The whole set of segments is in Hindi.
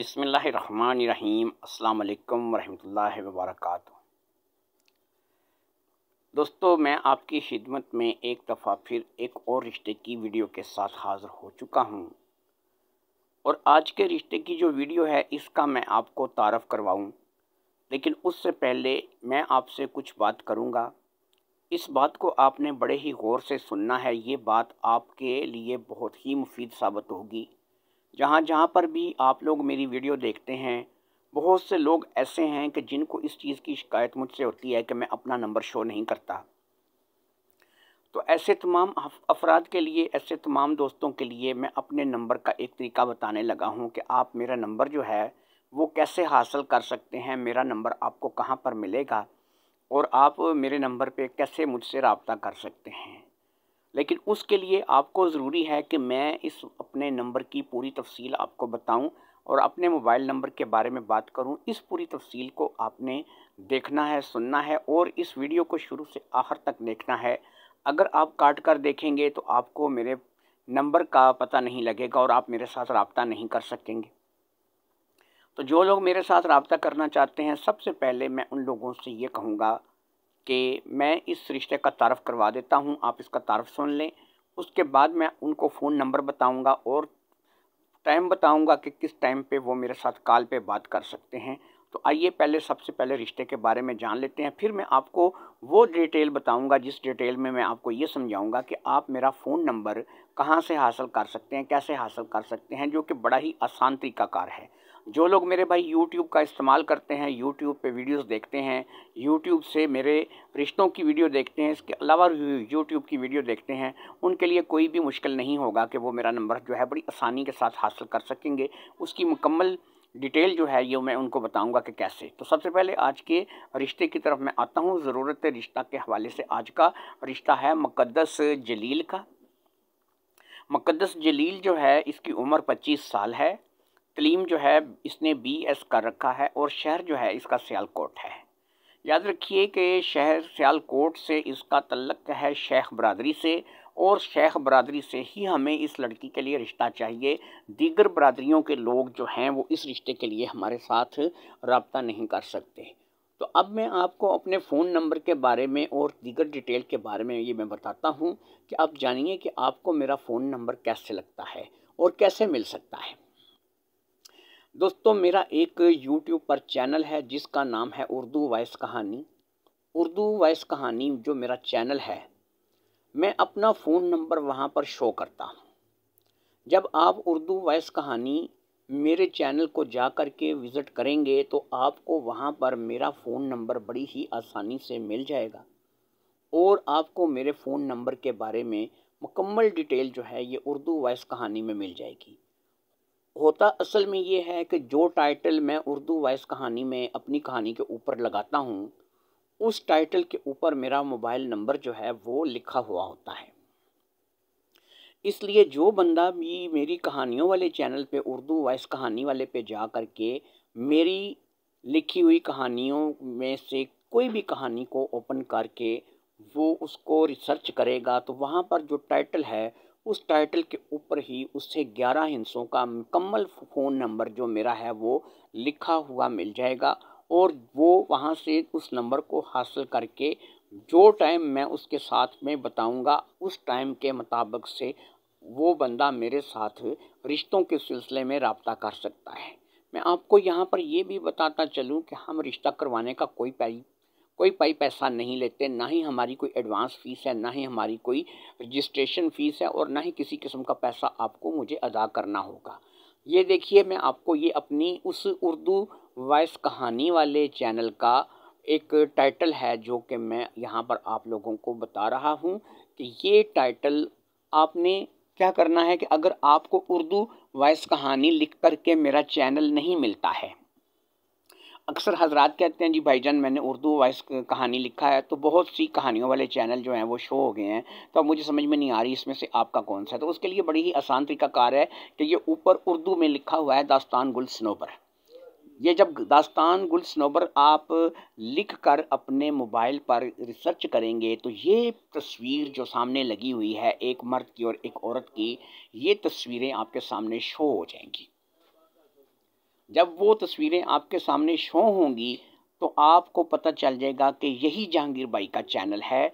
अस्सलाम अल्लाम वरहमल वबरक दोस्तों मैं आपकी खिदमत में एक दफ़ा फिर एक और रिश्ते की वीडियो के साथ हाज़िर हो चुका हूँ और आज के रिश्ते की जो वीडियो है इसका मैं आपको तारफ़ करवाऊँ लेकिन उससे पहले मैं आपसे कुछ बात करूँगा इस बात को आपने बड़े ही गौर से सुनना है ये बात आपके लिए बहुत ही मुफीद साबित होगी जहाँ जहाँ पर भी आप लोग मेरी वीडियो देखते हैं बहुत से लोग ऐसे हैं कि जिनको इस चीज़ की शिकायत मुझसे होती है कि मैं अपना नंबर शो नहीं करता तो ऐसे तमाम अफराद के लिए ऐसे तमाम दोस्तों के लिए मैं अपने नंबर का एक तरीका बताने लगा हूँ कि आप मेरा नंबर जो है वो कैसे हासिल कर सकते हैं मेरा नंबर आपको कहाँ पर मिलेगा और आप मेरे नंबर पे कैसे मुझसे रबता कर सकते हैं लेकिन उसके लिए आपको ज़रूरी है कि मैं इस अपने नंबर की पूरी तफसील आपको बताऊं और अपने मोबाइल नंबर के बारे में बात करूं इस पूरी तफसील को आपने देखना है सुनना है और इस वीडियो को शुरू से आखिर तक देखना है अगर आप काट कर देखेंगे तो आपको मेरे नंबर का पता नहीं लगेगा और आप मेरे साथ रबता नहीं कर सकेंगे तो जो लोग मेरे साथ रबता करना चाहते हैं सबसे पहले मैं उन लोगों से ये कहूँगा कि मैं इस रिश्ते का तारफ़ करवा देता हूँ आप इसका तारफ़ सुन लें उसके बाद मैं उनको फ़ोन नंबर बताऊँगा और टाइम बताऊँगा कि किस टाइम पर वो मेरे साथ कॉल पर बात कर सकते हैं तो आइए पहले सबसे पहले रिश्ते के बारे में जान लेते हैं फिर मैं आपको वो डिटेल बताऊंगा जिस डिटेल में मैं आपको ये समझाऊंगा कि आप मेरा फ़ोन नंबर कहाँ से हासिल कर सकते हैं कैसे हासिल कर सकते हैं जो कि बड़ा ही आसान तरीकाकार है जो लोग मेरे भाई यूट्यूब का इस्तेमाल करते हैं यूट्यूब पे वीडियोस देखते हैं यूट्यूब से मेरे रिश्तों की वीडियो देखते हैं इसके अलावा यूट्यूब की वीडियो देखते हैं उनके लिए कोई भी मुश्किल नहीं होगा कि वो मेरा नंबर जो है बड़ी आसानी के साथ हासिल कर सकेंगे उसकी मुकम्मल डिटेल जो है ये मैं उनको बताऊंगा कि कैसे तो सबसे पहले आज के रिश्ते की तरफ मैं आता हूँ ज़रूरत रिश्ता के हवाले से आज का रिश्ता है मुक़दस जलील का मुक़दस जलील जो है इसकी उम्र पच्चीस साल है तलीम जो है इसने बी एस कर रखा है और शहर जो है इसका सियालकोट है याद रखिए कि शहर सियालकोट से इसका तल्लक है शेख बरदरी से और शेख बरदरी से ही हमें इस लड़की के लिए रिश्ता चाहिए दीगर बरदरीों के लोग जो हैं वो इस रिश्ते के लिए हमारे साथ रबता नहीं कर सकते तो अब मैं आपको अपने फ़ोन नंबर के बारे में और दीगर डिटेल के बारे में ये मैं बताता हूँ कि आप जानिए कि आपको मेरा फ़ोन नंबर कैसे लगता है और कैसे मिल सकता है दोस्तों मेरा एक यूट्यूब पर चैनल है जिसका नाम है उर्दू वॉइस कहानी उर्दू वॉइस कहानी जो मेरा चैनल है मैं अपना फ़ोन नंबर वहाँ पर शो करता हूँ जब आप उर्दू वॉइस कहानी मेरे चैनल को जा कर के विज़िट करेंगे तो आपको वहाँ पर मेरा फ़ोन नंबर बड़ी ही आसानी से मिल जाएगा और आपको मेरे फ़ोन नंबर के बारे में मुकम्मल डिटेल जो है ये उर्दू वॉइस कहानी में मिल जाएगी होता असल में ये है कि जो टाइटल मैं उर्दू वॉइस कहानी में अपनी कहानी के ऊपर लगाता हूँ उस टाइटल के ऊपर मेरा मोबाइल नंबर जो है वो लिखा हुआ होता है इसलिए जो बंदा भी मेरी कहानियों वाले चैनल पे उर्दू वॉइस कहानी वाले पे जा कर के मेरी लिखी हुई कहानियों में से कोई भी कहानी को ओपन करके वो उसको रिसर्च करेगा तो वहाँ पर जो टाइटल है उस टाइटल के ऊपर ही उससे ग्यारह हिंसों का मुकम्मल फ़ोन नंबर जो मेरा है वो लिखा हुआ मिल जाएगा और वो वहाँ से उस नंबर को हासिल करके जो टाइम मैं उसके साथ में बताऊँगा उस टाइम के मुताबिक से वो बंदा मेरे साथ रिश्तों के सिलसिले में रबता कर सकता है मैं आपको यहाँ पर ये भी बताता चलूँ कि हम रिश्ता करवाने का कोई कोई पाई पैसा नहीं लेते ना ही हमारी कोई एडवांस फ़ीस है ना ही हमारी कोई रजिस्ट्रेशन फ़ीस है और ना ही किसी किस्म का पैसा आपको मुझे अदा करना होगा ये देखिए मैं आपको ये अपनी उस उर्दू वॉइस कहानी वाले चैनल का एक टाइटल है जो कि मैं यहाँ पर आप लोगों को बता रहा हूँ कि ये टाइटल आपने क्या करना है कि अगर आपको उर्दू वॉइस कहानी लिख करके मेरा चैनल नहीं मिलता है अक्सर हजरात कहते हैं जी भाईजान मैंने उर्दू वाइस कहानी लिखा है तो बहुत सी कहानियों वाले चैनल जो हैं वो शो हो गए हैं तो अब मुझे समझ में नहीं आ रही इसमें से आपका कौन सा है तो उसके लिए बड़ी ही आसान तरीकाकार है कि ये ऊपर उर्दू में लिखा हुआ है दास्तान गुल स्नोबर ये जब दास्तान गुल स्नोबर आप लिख कर अपने मोबाइल पर रिसर्च करेंगे तो ये तस्वीर जो सामने लगी हुई है एक मर्द की और एक औरत की ये तस्वीरें आपके सामने शो हो जाएंगी जब वो तस्वीरें आपके सामने शो होंगी तो आपको पता चल जाएगा कि यही जहांगीर बाई का चैनल है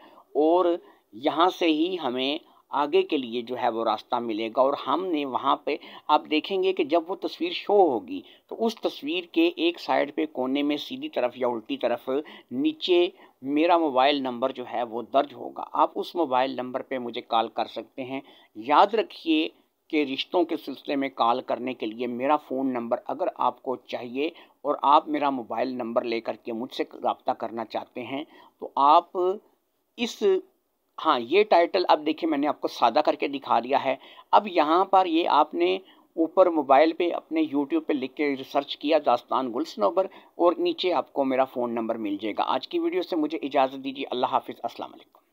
और यहाँ से ही हमें आगे के लिए जो है वो रास्ता मिलेगा और हमने वहाँ पे आप देखेंगे कि जब वो तस्वीर शो होगी तो उस तस्वीर के एक साइड पे कोने में सीधी तरफ या उल्टी तरफ नीचे मेरा मोबाइल नंबर जो है वो दर्ज होगा आप उस मोबाइल नंबर पे मुझे कॉल कर सकते हैं याद रखिए के रिश्तों के सिलसिले में कॉल करने के लिए मेरा फ़ोन नंबर अगर आपको चाहिए और आप मेरा मोबाइल नंबर लेकर के मुझसे रबता करना चाहते हैं तो आप इस हाँ ये टाइटल अब देखिए मैंने आपको सादा करके दिखा दिया है अब यहाँ पर ये आपने ऊपर मोबाइल पे अपने यूट्यूब पे लिख के रिसर्च किया दास्तान गुलसनोबर और नीचे आपको मेरा फ़ोन नंबर मिल जाएगा आज की वीडियो से मुझे इजाज़त दीजिए अल्लाह हाफिज़ अस्सलाम वालेकुम